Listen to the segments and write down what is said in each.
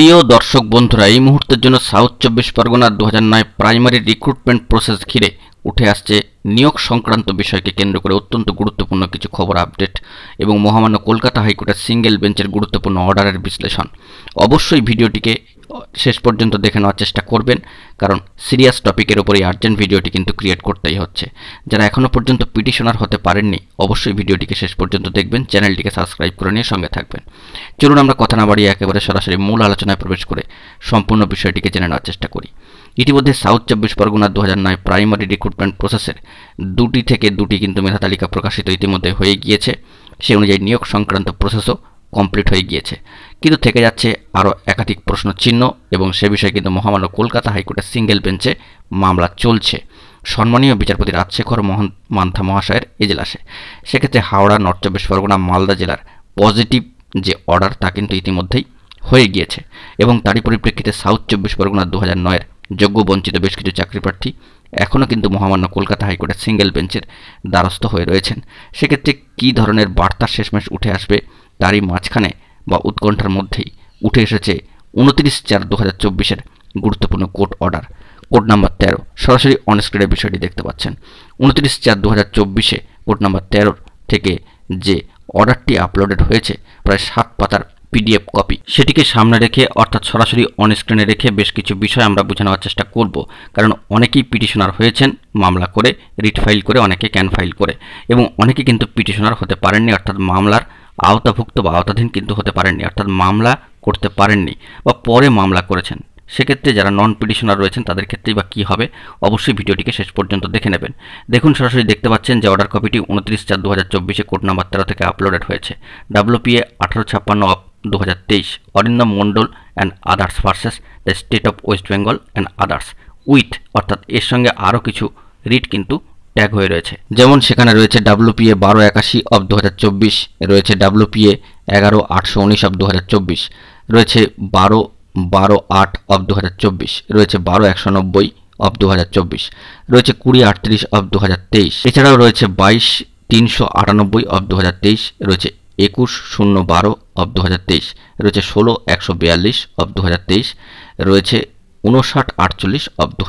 প্রিয় দর্শক বন্ধুরা এই মুহূর্তের জন্য সাউথ চব্বিশ পরগনার দু নয় প্রাইমারি রিক্রুটমেন্ট প্রসেস ঘিরে উঠে আসছে নিয়োগ সংক্রান্ত বিষয়কে কেন্দ্র করে অত্যন্ত গুরুত্বপূর্ণ কিছু খবর আপডেট এবং মহামান্য কলকাতা হাইকোর্টের সিঙ্গেল বেঞ্চের গুরুত্বপূর্ণ অর্ডারের বিশ্লেষণ অবশ্যই ভিডিওটিকে শেষ পর্যন্ত দেখে নেওয়ার চেষ্টা করবেন কারণ সিরিয়াস টপিকের উপর এই আর্জেন্ট ভিডিওটি কিন্তু ক্রিয়েট করতেই হচ্ছে যারা এখনও পর্যন্ত পিটিশনার হতে পারেননি অবশ্যই ভিডিওটিকে শেষ পর্যন্ত দেখবেন চ্যানেলটিকে সাবস্ক্রাইব করে নিয়ে সঙ্গে থাকবেন চলুন আমরা কথা না বাড়িয়ে একেবারে সরাসরি মূল আলোচনায় প্রবেশ করে সম্পূর্ণ বিষয়টিকে জেনে নেওয়ার চেষ্টা করি ইতিমধ্যে সাউথ চব্বিশ পরগনা দু হাজার নয় প্রাইমারি রিক্রুটমেন্ট প্রসেসের দুটি থেকে দুটি কিন্তু মেধা তালিকা প্রকাশিত ইতিমধ্যে হয়ে গিয়েছে সে অনুযায়ী নিয়োগ সংক্রান্ত প্রসেসও কমপ্লিট হয়ে গিয়েছে কিন্তু থেকে যাচ্ছে আরও একাধিক প্রশ্ন চিহ্ন এবং সে বিষয়ে কিন্তু মহামান্য কলকাতা হাইকোর্টের সিঙ্গেল বেঞ্চে মামলা চলছে সম্মানীয় বিচারপতি রাজশেখর মোহন মান্থা মহাশয়ের এজেলাসে সেক্ষেত্রে হাওড়া নর্থ চব্বিশ পরগনা মালদা জেলার পজিটিভ যে অর্ডার তা কিন্তু ইতিমধ্যেই হয়ে গিয়েছে এবং তারই পরিপ্রেক্ষিতে সাউথ চব্বিশ পরগনা দু হাজার নয়ের যোগ্য বঞ্চিত বেশ কিছু চাকরিপ্রার্থী এখনও কিন্তু মহামান্য কলকাতা হাইকোর্টের সিঙ্গেল বেঞ্চের দ্বারস্থ হয়ে রয়েছেন সেক্ষেত্রে কী ধরনের বার্তা শেষমেশ উঠে আসবে তারই মাঝখানে বা উৎকণ্ঠার মধ্যেই উঠে এসেছে উনত্রিশ চার দু হাজার চব্বিশের গুরুত্বপূর্ণ কোর্ট অর্ডার কোড নাম্বার তেরো সরাসরি অনস্ক্রিনে বিষয়টি দেখতে পাচ্ছেন উনত্রিশ চার দু হাজার চব্বিশে কোড নাম্বার তেরোর থেকে যে অর্ডারটি আপলোডেড হয়েছে প্রায় সাত পাতার পিডিএফ কপি সেটিকে সামনে রেখে অর্থাৎ সরাসরি অন রেখে বেশ কিছু বিষয় আমরা বোঝানোর চেষ্টা করব কারণ অনেকেই পিটিশনার হয়েছেন মামলা করে রিট ফাইল করে অনেকে ক্যান ফাইল করে এবং অনেকে কিন্তু পিটিশনার হতে পারেননি অর্থাৎ মামলার আওতাভুক্ত বা আওতাধীন কিন্তু হতে পারেননি অর্থাৎ মামলা করতে পারেননি বা পরে মামলা করেছেন সেক্ষেত্রে যারা নন পিটিশনার রয়েছেন তাদের ক্ষেত্রেই বা কী হবে অবশ্যই ভিডিওটিকে শেষ পর্যন্ত দেখে নেবেন দেখুন সরাসরি দেখতে পাচ্ছেন যে অর্ডার কপিটি উনত্রিশ চার দু হাজার চব্বিশে কোড নাম্বার তেরো থেকে আপলোডেড হয়েছে ডাব্লুপিএ আঠারো ছাপ্পান্ন অফ দু হাজার তেইশ Arindam Mondal and others versus the State of West Bengal and others with অর্থাৎ এর সঙ্গে আরও কিছু রিট কিন্তু ট্যাগ হয়ে রয়েছে যেমন সেখানে রয়েছে ডাব্লুপিএ বারো একাশি অব দু রয়েছে ডাব্লুপিএ এগারো আটশো উনিশ অব দু রয়েছে বারো বারো আট অব দু রয়েছে বারো একশো নব্বই অব দু রয়েছে কুড়ি আটত্রিশ অব দু এছাড়াও রয়েছে বাইশ তিনশো আটানব্বই অব দু রয়েছে একুশ শূন্য বারো অব দু রয়েছে ষোলো একশো বিয়াল্লিশ অব দু রয়েছে উনষাট আটচল্লিশ অব দু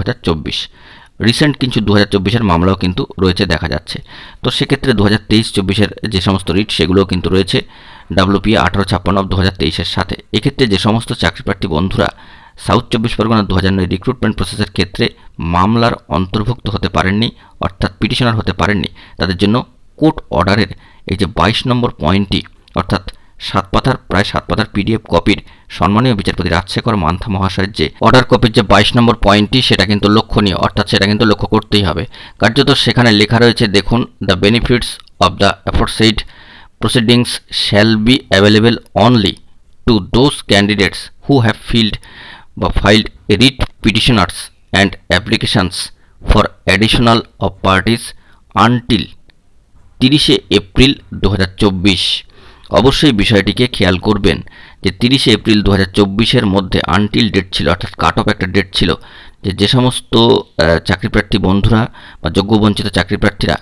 রিসেন্ট কিছু দু হাজার চব্বিশের মামলাও কিন্তু রয়েছে দেখা যাচ্ছে তো সেক্ষেত্রে দু হাজার তেইশ চব্বিশের যে সমস্ত রিট সেগুলোও কিন্তু রয়েছে ডাব্লুপি আঠারো ছাপ্পান্ন দু হাজার তেইশের সাথে এক্ষেত্রে যে সমস্ত চাকরিপ্রার্থী বন্ধুরা সাউথ চব্বিশ পরগনা দু হাজার নয় রিক্রুটমেন্ট প্রসেসের ক্ষেত্রে মামলার অন্তর্ভুক্ত হতে পারেননি অর্থাৎ পিটিশনার হতে পারেননি তাদের জন্য কোর্ট অর্ডারের এই যে বাইশ নম্বর পয়েন্টটি অর্থাৎ সাত পাতার প্রায় সাত পাতার পিডিএফ কপির সম্মানীয় বিচারপতি রাজশেখর মান্থা মহাশয়ের যে অর্ডার কপির যে বাইশ নম্বর পয়েন্টটি সেটা কিন্তু লক্ষণীয় অর্থাৎ সেটা কিন্তু লক্ষ্য করতেই হবে কার্যত সেখানে লেখা রয়েছে দেখুন the benefits of the aforesaid proceedings shall be available only to those candidates who have filled বা filed writ petitioners and applications for additional of parties until তিরিশে এপ্রিল দু অবশ্যই বিষয়টিকে খেয়াল করবেন যে তিরিশে এপ্রিল দু হাজার মধ্যে আনটিল ডেট ছিল অর্থাৎ কাট অফ একটা ডেট ছিল যে যে সমস্ত চাকরিপ্রার্থী বন্ধুরা বা যোগ্যবঞ্চিত চাকরিপ্রার্থীরা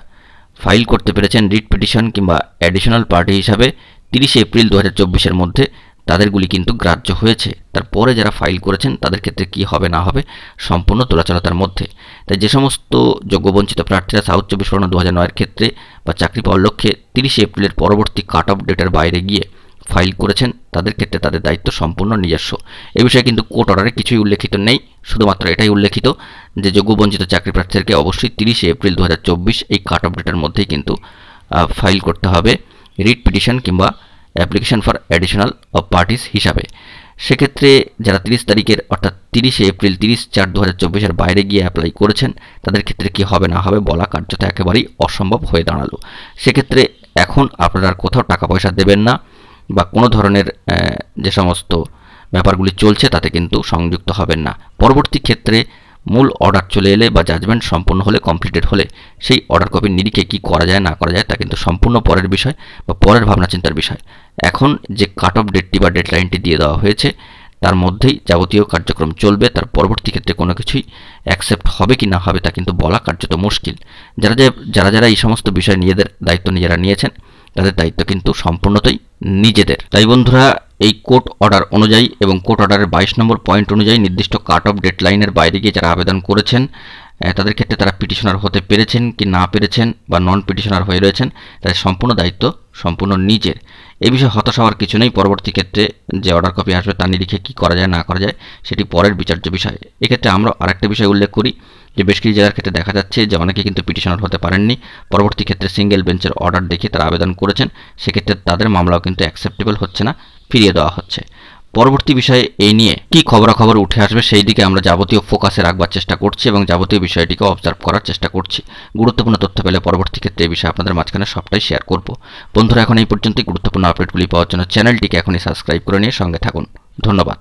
ফাইল করতে পেরেছেন রিট পিটিশন কিংবা অ্যাডিশনাল পার্টি হিসাবে তিরিশে এপ্রিল দু হাজার মধ্যে তাদেরগুলি কিন্তু গ্রাহ্য হয়েছে তারপরে যারা ফাইল করেছেন তাদের ক্ষেত্রে কি হবে না হবে সম্পূর্ণ তোলাচলতার মধ্যে তাই যে সমস্ত যোগ্যবঞ্চিত প্রার্থীরা সাউথ চব্বিশ পরগনা দু হাজার ক্ষেত্রে বা চাকরি পাওয়ার লক্ষ্যে তিরিশে এপ্রিলের পরবর্তী কাট অফ ডেটের বাইরে গিয়ে ফাইল করেছেন তাদের ক্ষেত্রে তাদের দায়িত্ব সম্পূর্ণ নিজস্ব এ বিষয়ে কিন্তু কোর্ট অর্ডারে কিছুই উল্লেখিত নেই শুধুমাত্র এটাই উল্লেখিত যে যোগ্যবঞ্চিত চাকরি প্রার্থীদেরকে অবশ্যই তিরিশে এপ্রিল দু এই কাট অফ ডেটের মধ্যেই কিন্তু ফাইল করতে হবে রিট পিটিশন কিংবা application for additional of parties হিসাবে সেক্ষেত্রে যারা তিরিশ তারিখের অর্থাৎ তিরিশে এপ্রিল তিরিশ চার দু হাজার বাইরে গিয়ে অ্যাপ্লাই করেছেন তাদের ক্ষেত্রে কি হবে না হবে বলা কার্যত একেবারেই অসম্ভব হয়ে দাঁড়ালো সেক্ষেত্রে এখন আপনারা কোথাও টাকা পয়সা দেবেন না বা কোনো ধরনের যে সমস্ত ব্যাপারগুলি চলছে তাতে কিন্তু সংযুক্ত হবেন না পরবর্তী ক্ষেত্রে মূল অর্ডার চলে এলে বা জাজমেন্ট সম্পূর্ণ হলে কমপ্লিটেড হলে সেই অর্ডার কপির নিরিখে কী করা যায় না করা যায় তা কিন্তু সম্পূর্ণ পরের বিষয় বা পরের ভাবনা চিন্তার বিষয় এখন যে কাট অফ ডেটটি বা ডেডলাইনটি দিয়ে দেওয়া হয়েছে তার মধ্যেই যাবতীয় কার্যক্রম চলবে তার পরবর্তী ক্ষেত্রে কোনো কিছুই অ্যাকসেপ্ট হবে কি না হবে তা কিন্তু বলা কার্যত মুশকিল যারা যে যারা যারা এই সমস্ত বিষয় নিজেদের দায়িত্ব নিজেরা নিয়েছেন তাদের দায়িত্ব কিন্তু সম্পূর্ণতই নিজেদের তাই বন্ধুরা এই কোর্ট অর্ডার অনুযায়ী এবং কোর্ট অর্ডারের বাইশ নম্বর পয়েন্ট অনুযায়ী নির্দিষ্ট কাট অফ ডেডলাইনের বাইরে গিয়ে যারা আবেদন করেছেন তাদের ক্ষেত্রে তারা পিটিশনার হতে পেরেছেন কি না পেরেছেন বা নন পিটিশনার হয়ে রয়েছেন তাদের সম্পূর্ণ দায়িত্ব সম্পূর্ণ নিজের এ বিষয়ে হতাশ হওয়ার কিছু নেই পরবর্তী ক্ষেত্রে যে অর্ডার কপি আসবে তা নিরিখে কী করা যায় না করা যায় সেটি পরের বিচার্য বিষয় এক্ষেত্রে আমরা আরেকটা বিষয় উল্লেখ করি যে বেশ কিছু জেলার ক্ষেত্রে দেখা যাচ্ছে যে অনেকে কিন্তু পিটিশনার হতে পারেননি পরবর্তী ক্ষেত্রে সিঙ্গেল বেঞ্চের অর্ডার দেখে তারা আবেদন করেছেন সেক্ষেত্রে তাদের মামলাও কিন্তু অ্যাকসেপ্টেবল হচ্ছে না ফিরিয়ে দেওয়া হচ্ছে পরবর্তী বিষয়ে এই নিয়ে কি খবরাখবর উঠে আসবে সেই দিকে আমরা যাবতীয় ফোকাসে রাখবার চেষ্টা করছি এবং যাবতীয় বিষয়টিকে অবজার্ভ করার চেষ্টা করছি গুরুত্বপূর্ণ তথ্য পেলে পরবর্তী ক্ষেত্রে এই বিষয়ে আপনাদের মাঝখানে সবটাই শেয়ার করব বন্ধুরা এখন এই পর্যন্তই গুরুত্বপূর্ণ আপডেটগুলি পাওয়ার জন্য চ্যানেলটিকে এখনই সাবস্ক্রাইব করে নিয়ে সঙ্গে থাকুন ধন্যবাদ